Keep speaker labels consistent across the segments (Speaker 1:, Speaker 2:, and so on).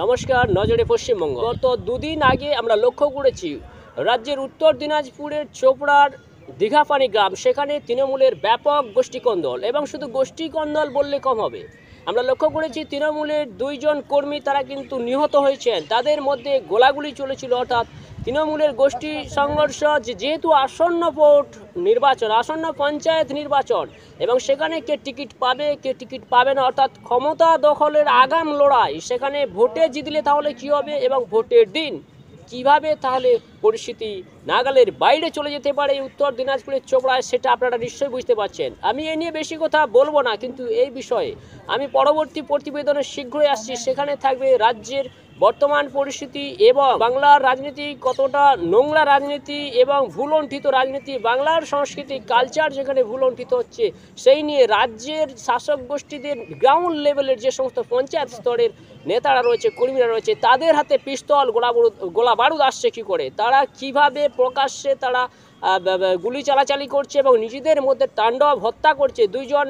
Speaker 1: নমস্কার নজরে পশ্চিমবঙ্গ গত দুদিন আগে আমরা লক্ষ্য করেছি রাজ্যের উত্তর দিনাজপুরের চোপড়ার দীঘাপানি গ্রাম সেখানে তৃণমূলের ব্যাপক গোষ্ঠীকন্দল এবং শুধু গোষ্ঠীকন্দল বললে কম হবে আমরা লক্ষ্য করেছি তৃণমূলের দুইজন কর্মী তারা কিন্তু নিহত হয়েছেন তাদের মধ্যে গোলাগুলি চলেছিল অর্থাৎ তৃণমূলের গোষ্ঠী সংঘর্ষ যেহেতু আসন্ন ভোট নির্বাচন আসন্ন পঞ্চায়েত নির্বাচন এবং সেখানে কে টিকিট পাবে কে টিকিট পাবে না অর্থাৎ ক্ষমতা দখলের আগাম লড়াই সেখানে ভোটে জিতলে তাহলে কী হবে এবং ভোটের দিন কিভাবে তাহলে পরিস্থিতি নাগালের বাইরে চলে যেতে পারে উত্তর দিনাজপুরের চোপড়ায় সেটা আপনারা নিশ্চয়ই বুঝতে পারছেন আমি এ নিয়ে বেশি কথা বলবো না কিন্তু এই বিষয়ে আমি পরবর্তী প্রতিবেদনে শীঘ্রই আসছি সেখানে থাকবে রাজ্যের বর্তমান পরিস্থিতি এবং বাংলার রাজনীতি কতটা নোংরা রাজনীতি এবং ভুলণ্ঠিত রাজনীতি বাংলার সংস্কৃতি কালচার যেখানে ভুলণ্ঠিত হচ্ছে সেই নিয়ে রাজ্যের শাসক গোষ্ঠীদের গ্রাউন্ড লেভেলের যে সমস্ত পঞ্চায়েত স্তরের নেতারা রয়েছে কর্মীরা রয়েছে তাদের হাতে পিস্তল গোলা বারুদ গোলা বারুদ আসছে কী করে তারা কিভাবে প্রকাশ্যে তারা গুলি চালাচালি করছে এবং নিজেদের মধ্যে তাণ্ডব হত্যা করছে দুইজন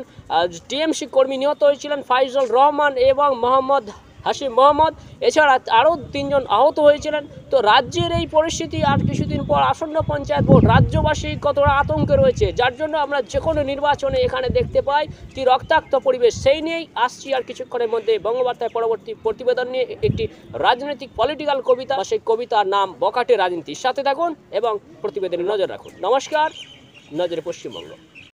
Speaker 1: টিএমসি কর্মী নিহত হয়েছিলেন ফাইজুল রহমান এবং মোহাম্মদ হাশিম মোহাম্মদ এছাড়া আরও তিনজন আহত হয়েছিলেন তো রাজ্যের এই পরিস্থিতি আর কিছুদিন পর আসন্ন পঞ্চায়েত ভোট রাজ্যবাসী কতটা আতঙ্কে রয়েছে যার জন্য আমরা যে কোনো নির্বাচনে এখানে দেখতে পাই কি রক্তাক্ত পরিবেশ সেই নিয়েই আসছি আর কিছুক্ষণের মধ্যে বঙ্গবার্তায় পরবর্তী প্রতিবেদন নিয়ে একটি রাজনৈতিক পলিটিক্যাল কবিতা সেই কবিতার নাম বকাটে রাজনীতির সাথে থাকুন এবং প্রতিবেদনে নজর রাখুন নমস্কার নজরে পশ্চিমবঙ্গ